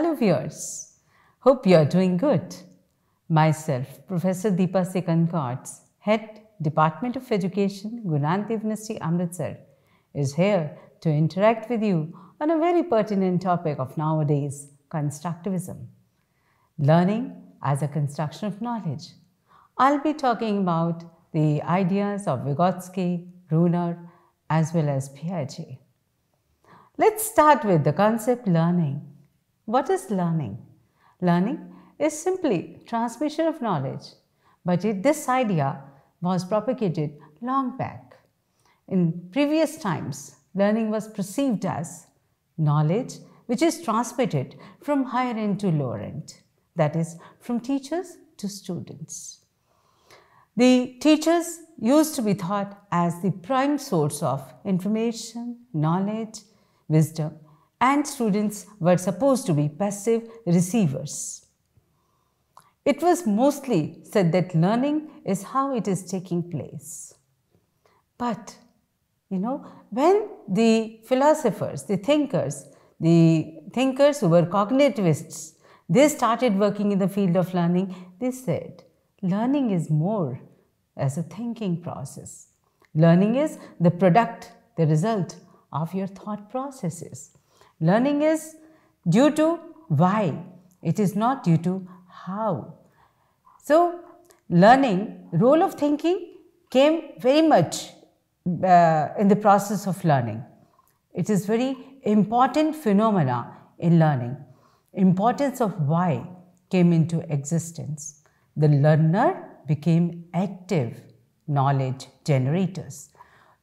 Hello viewers, hope you are doing good. Myself, Professor Deepa Sekankarts, Head Department of Education, Gunan Dev Amritsar, is here to interact with you on a very pertinent topic of nowadays, constructivism. Learning as a construction of knowledge. I'll be talking about the ideas of Vygotsky, Brunner, as well as Piaget. Let's start with the concept learning what is learning? Learning is simply transmission of knowledge, but it, this idea was propagated long back. In previous times, learning was perceived as knowledge which is transmitted from higher end to lower end, that is, from teachers to students. The teachers used to be thought as the prime source of information, knowledge, wisdom, and students were supposed to be passive receivers. It was mostly said that learning is how it is taking place. But, you know, when the philosophers, the thinkers, the thinkers who were cognitivists, they started working in the field of learning, they said, learning is more as a thinking process. Learning is the product, the result of your thought processes. Learning is due to why, it is not due to how. So, learning, role of thinking came very much uh, in the process of learning. It is very important phenomena in learning. Importance of why came into existence. The learner became active knowledge generators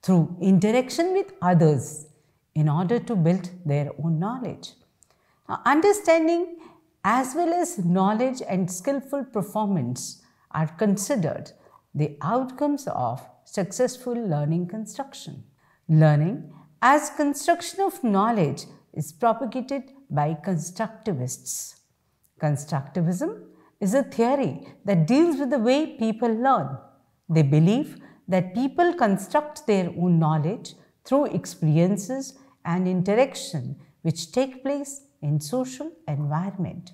through interaction with others in order to build their own knowledge. Now, understanding as well as knowledge and skillful performance are considered the outcomes of successful learning construction. Learning as construction of knowledge is propagated by constructivists. Constructivism is a theory that deals with the way people learn. They believe that people construct their own knowledge through experiences and interaction which take place in social environment.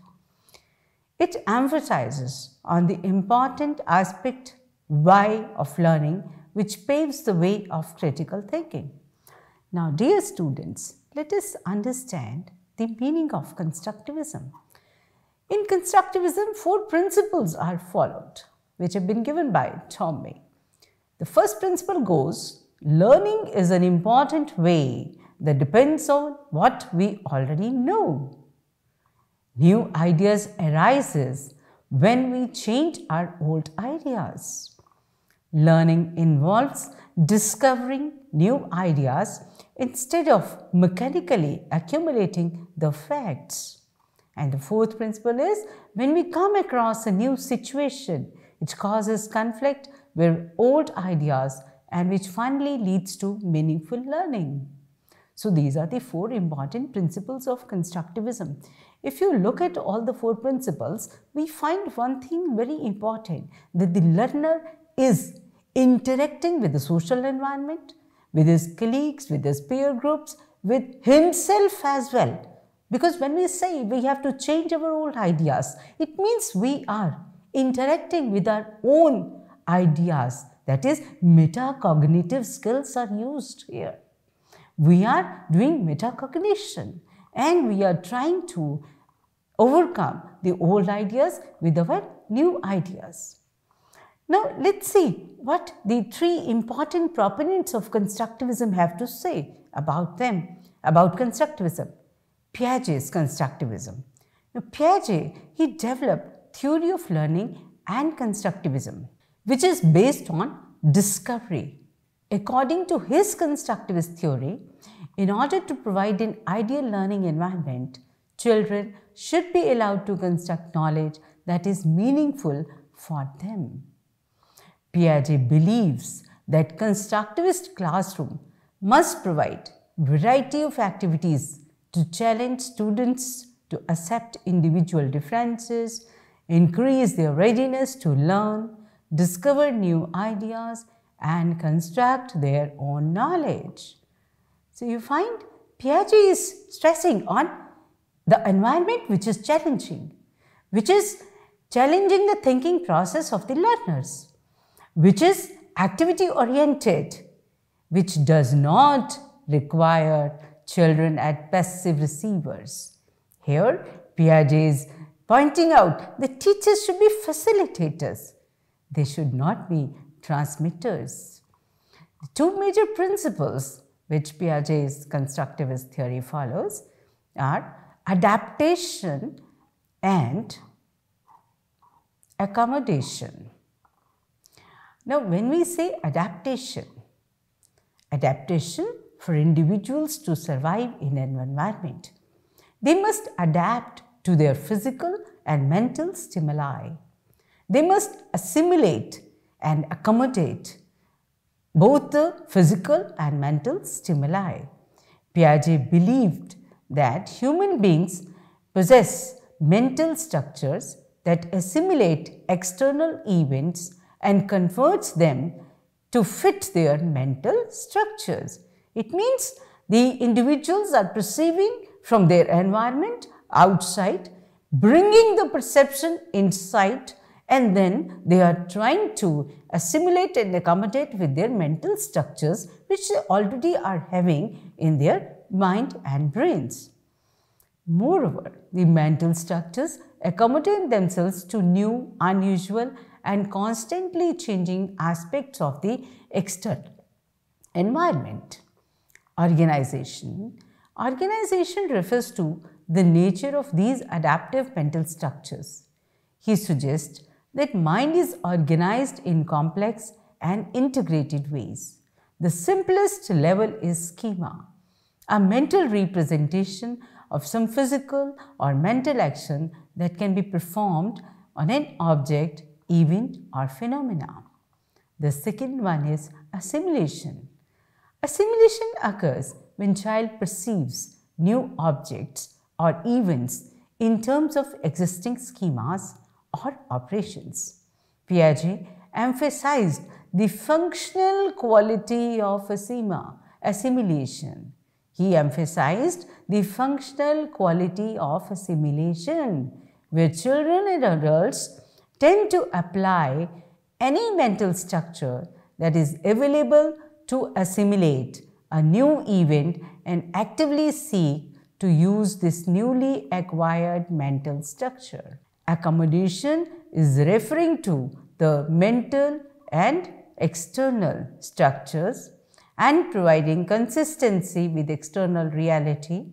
It emphasizes on the important aspect why of learning which paves the way of critical thinking. Now dear students, let us understand the meaning of constructivism. In constructivism, four principles are followed which have been given by Tom May. The first principle goes, learning is an important way that depends on what we already know. New ideas arises when we change our old ideas. Learning involves discovering new ideas instead of mechanically accumulating the facts. And the fourth principle is when we come across a new situation, it causes conflict with old ideas and which finally leads to meaningful learning. So these are the four important principles of constructivism. If you look at all the four principles, we find one thing very important that the learner is interacting with the social environment, with his colleagues, with his peer groups, with himself as well. Because when we say we have to change our old ideas, it means we are interacting with our own ideas. That is, metacognitive skills are used here we are doing metacognition and we are trying to overcome the old ideas with our new ideas. Now, let's see what the three important proponents of constructivism have to say about them, about constructivism. Piaget's constructivism. Now, Piaget, he developed theory of learning and constructivism, which is based on discovery. According to his constructivist theory, in order to provide an ideal learning environment, children should be allowed to construct knowledge that is meaningful for them. Piaget believes that constructivist classroom must provide variety of activities to challenge students to accept individual differences, increase their readiness to learn, discover new ideas and construct their own knowledge. So you find Piaget is stressing on the environment which is challenging, which is challenging the thinking process of the learners, which is activity oriented, which does not require children as passive receivers. Here, Piaget is pointing out that teachers should be facilitators. They should not be transmitters. The two major principles which Piaget's constructivist theory follows, are adaptation and accommodation. Now, when we say adaptation, adaptation for individuals to survive in an environment, they must adapt to their physical and mental stimuli. They must assimilate and accommodate both the physical and mental stimuli. Piaget believed that human beings possess mental structures that assimilate external events and converts them to fit their mental structures. It means the individuals are perceiving from their environment outside, bringing the perception inside and then they are trying to assimilate and accommodate with their mental structures which they already are having in their mind and brains. Moreover, the mental structures accommodate themselves to new, unusual and constantly changing aspects of the external environment. Organization. Organization refers to the nature of these adaptive mental structures. He suggests that mind is organized in complex and integrated ways. The simplest level is schema, a mental representation of some physical or mental action that can be performed on an object, event or phenomena. The second one is assimilation. Assimilation occurs when child perceives new objects or events in terms of existing schemas or operations. Piaget emphasized the functional quality of asima, assimilation. He emphasized the functional quality of assimilation, where children and adults tend to apply any mental structure that is available to assimilate a new event and actively seek to use this newly acquired mental structure. Accommodation is referring to the mental and external structures and providing consistency with external reality.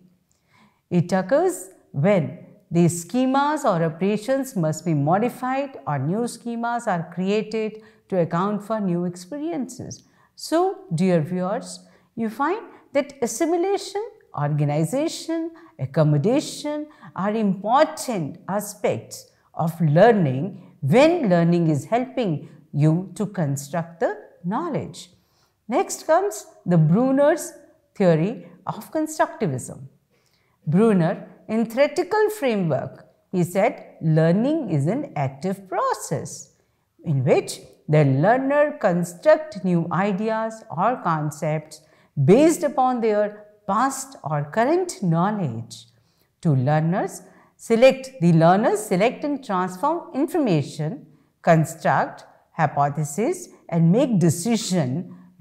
It occurs when the schemas or operations must be modified or new schemas are created to account for new experiences. So, dear viewers, you find that assimilation organization, accommodation are important aspects of learning when learning is helping you to construct the knowledge. Next comes the Brunner's theory of constructivism. Brunner, in theoretical framework, he said learning is an active process in which the learner construct new ideas or concepts based upon their past or current knowledge. To learners, select the learners select and transform information, construct, hypothesis and make decision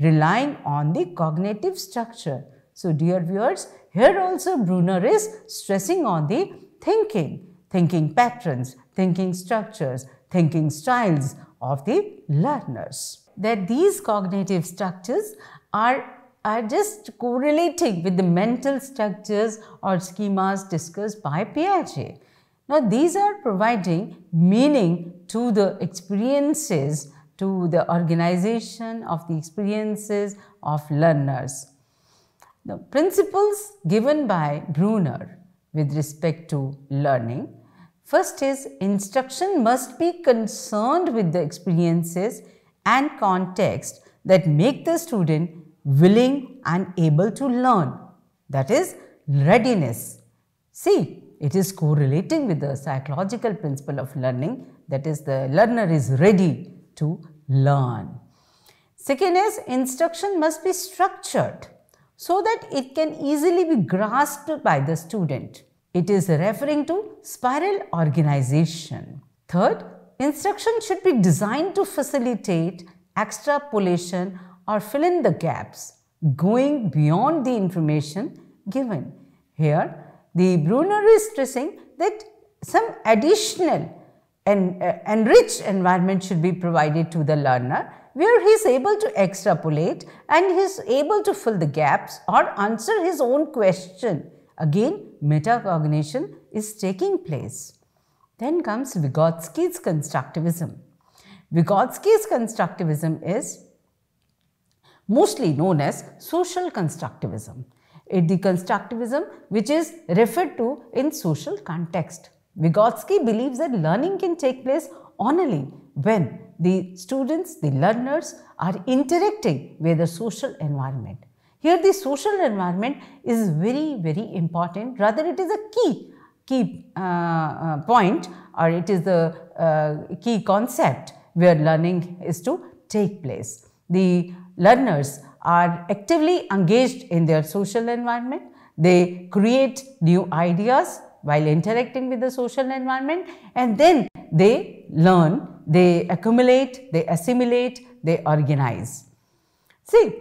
relying on the cognitive structure. So, dear viewers, here also Brunner is stressing on the thinking, thinking patterns, thinking structures, thinking styles of the learners. That these cognitive structures are are just correlating with the mental structures or schemas discussed by Piaget. Now, these are providing meaning to the experiences, to the organization of the experiences of learners. The principles given by Brunner with respect to learning. First is instruction must be concerned with the experiences and context that make the student willing and able to learn. That is readiness. See, it is correlating with the psychological principle of learning that is the learner is ready to learn. Second is instruction must be structured so that it can easily be grasped by the student. It is referring to spiral organization. Third, instruction should be designed to facilitate extrapolation or fill in the gaps going beyond the information given. Here, the Brunner is stressing that some additional and uh, enriched environment should be provided to the learner where he is able to extrapolate and he is able to fill the gaps or answer his own question. Again, metacognition is taking place. Then comes Vygotsky's constructivism. Vygotsky's constructivism is mostly known as social constructivism. The constructivism which is referred to in social context. Vygotsky believes that learning can take place only when the students, the learners are interacting with the social environment. Here the social environment is very, very important. Rather, it is a key, key uh, uh point or it is the uh, key concept where learning is to take place. The learners are actively engaged in their social environment. They create new ideas while interacting with the social environment and then they learn, they accumulate, they assimilate, they organize. See,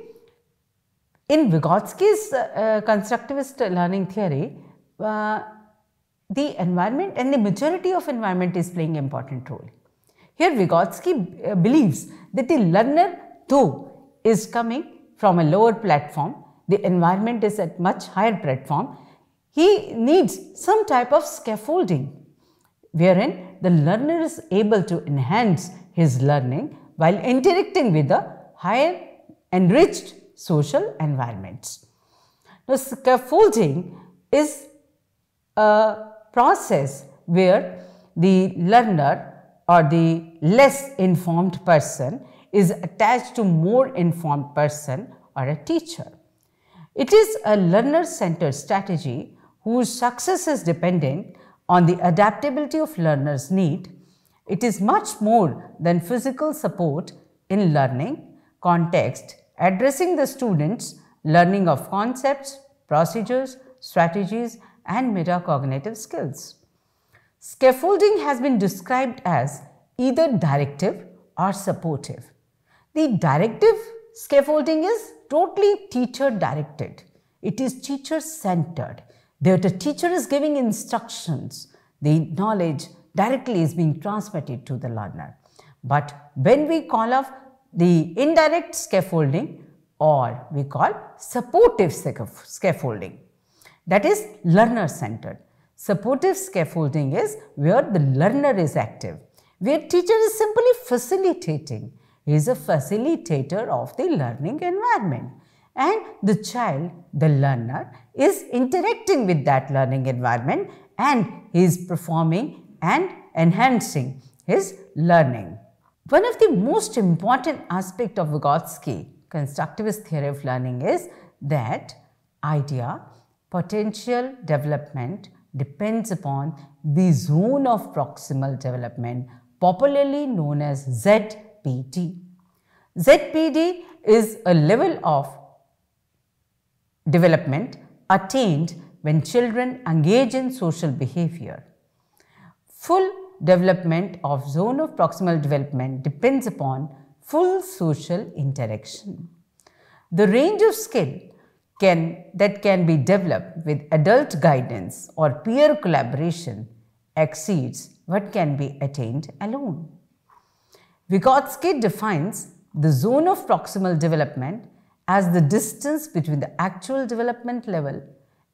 in Vygotsky's uh, uh constructivist learning theory, uh, the environment and the majority of environment is playing important role. Here Vygotsky uh, believes that the learner though is coming from a lower platform, the environment is at much higher platform, he needs some type of scaffolding wherein the learner is able to enhance his learning while interacting with the higher enriched social environments. Now, scaffolding is a process where the learner or the less informed person is attached to more informed person or a teacher. It is a learner-centered strategy whose success is dependent on the adaptability of learners' need. It is much more than physical support in learning context, addressing the students' learning of concepts, procedures, strategies and metacognitive skills. Scaffolding has been described as either directive or supportive. The directive scaffolding is totally teacher directed. It is teacher centered. There the teacher is giving instructions. The knowledge directly is being transmitted to the learner. But when we call off the indirect scaffolding or we call supportive scaffolding, that is learner centered. Supportive scaffolding is where the learner is active, where teacher is simply facilitating he is a facilitator of the learning environment. And the child, the learner, is interacting with that learning environment and he is performing and enhancing his learning. One of the most important aspect of Vygotsky constructivist theory of learning is that idea, potential development depends upon the zone of proximal development popularly known as Z ZPD. ZPD is a level of development attained when children engage in social behavior. Full development of zone of proximal development depends upon full social interaction. The range of skill can, that can be developed with adult guidance or peer collaboration exceeds what can be attained alone. Vygotsky defines the zone of proximal development as the distance between the actual development level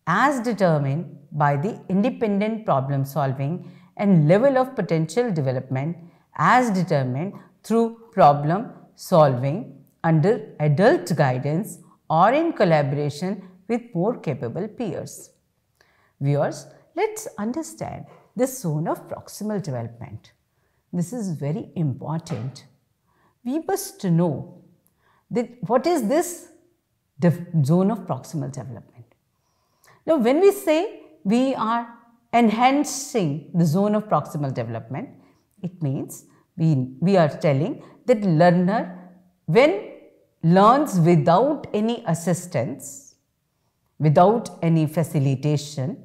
as determined by the independent problem solving and level of potential development as determined through problem solving under adult guidance or in collaboration with more capable peers. Viewers, let's understand the zone of proximal development. This is very important. We must know that what is this zone of proximal development. Now, when we say we are enhancing the zone of proximal development, it means we, we are telling that learner when learns without any assistance, without any facilitation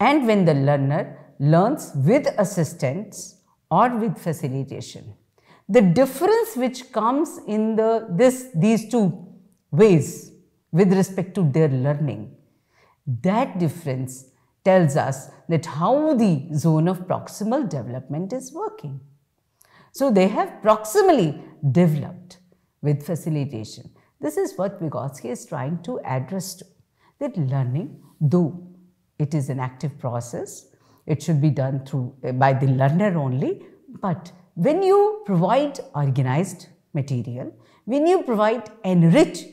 and when the learner learns with assistance, or with facilitation. The difference which comes in the, this, these two ways with respect to their learning, that difference tells us that how the zone of proximal development is working. So they have proximally developed with facilitation. This is what Vygotsky is trying to address to, that learning, though it is an active process, it should be done through eh, by the learner only. But when you provide organized material, when you provide enriched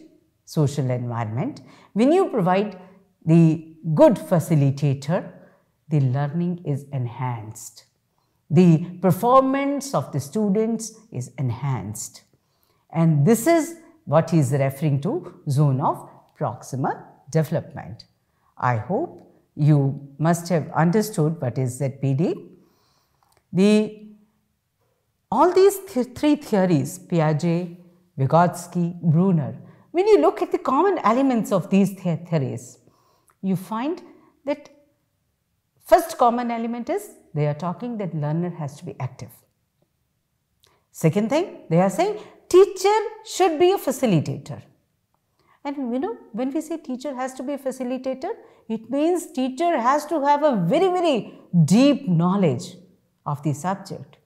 social environment, when you provide the good facilitator, the learning is enhanced. The performance of the students is enhanced. And this is what he is referring to zone of proximal development. I hope you must have understood what is ZPD. The, all these th three theories, Piaget, Vygotsky, Brunner, when you look at the common elements of these the theories, you find that first common element is they are talking that learner has to be active. Second thing, they are saying teacher should be a facilitator. And you know, when we say teacher has to be a facilitator, it means teacher has to have a very, very deep knowledge of the subject.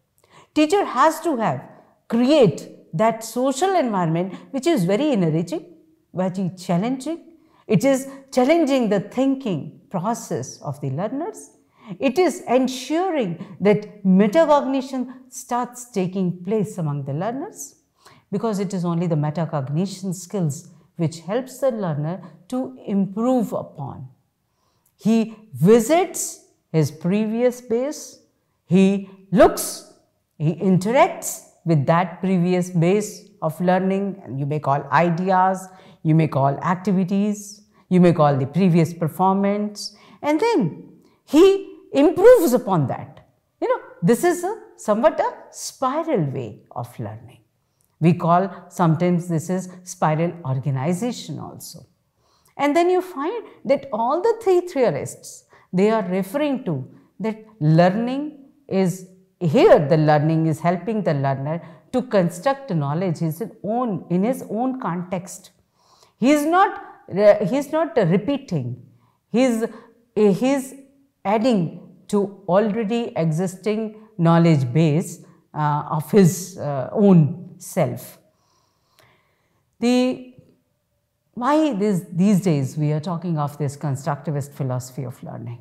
Teacher has to have, create that social environment which is very enriching, very challenging. It is challenging the thinking process of the learners. It is ensuring that metacognition starts taking place among the learners because it is only the metacognition skills which helps the learner to improve upon. He visits his previous base, he looks, he interacts with that previous base of learning. You may call ideas, you may call activities, you may call the previous performance, and then he improves upon that. You know, this is a, somewhat a spiral way of learning. We call sometimes this is spiral organization also. And then you find that all the three theorists, they are referring to that learning is here the learning is helping the learner to construct knowledge his own, in his own context. He is not, uh, he is not repeating, he is, uh, he is adding to already existing knowledge base uh, of his uh, own self. The, why this, these days we are talking of this constructivist philosophy of learning?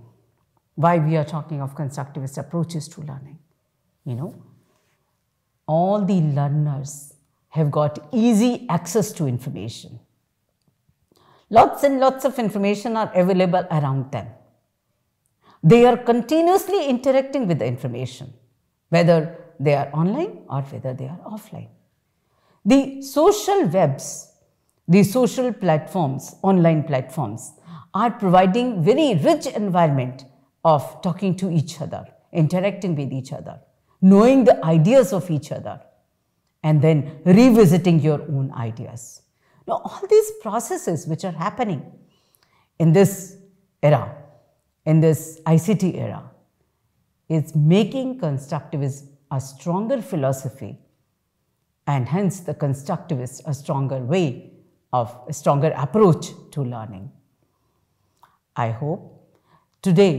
Why we are talking of constructivist approaches to learning? You know, all the learners have got easy access to information. Lots and lots of information are available around them. They are continuously interacting with the information, whether they are online or whether they are offline. The social webs, the social platforms, online platforms are providing very rich environment of talking to each other, interacting with each other, knowing the ideas of each other, and then revisiting your own ideas. Now, all these processes which are happening in this era, in this ICT era, is making constructivism a stronger philosophy and hence the constructivist a stronger way of a stronger approach to learning. I hope today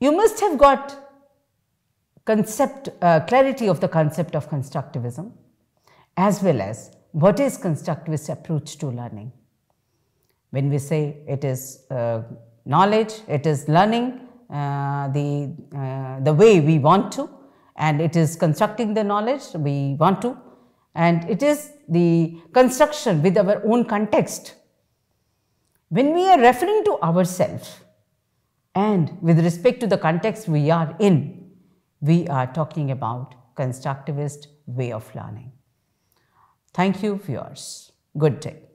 you must have got concept uh, clarity of the concept of constructivism as well as what is constructivist approach to learning. When we say it is uh, knowledge, it is learning uh, the, uh, the way we want to and it is constructing the knowledge we want to and it is the construction with our own context. When we are referring to ourselves and with respect to the context we are in, we are talking about constructivist way of learning. Thank you viewers. Good day.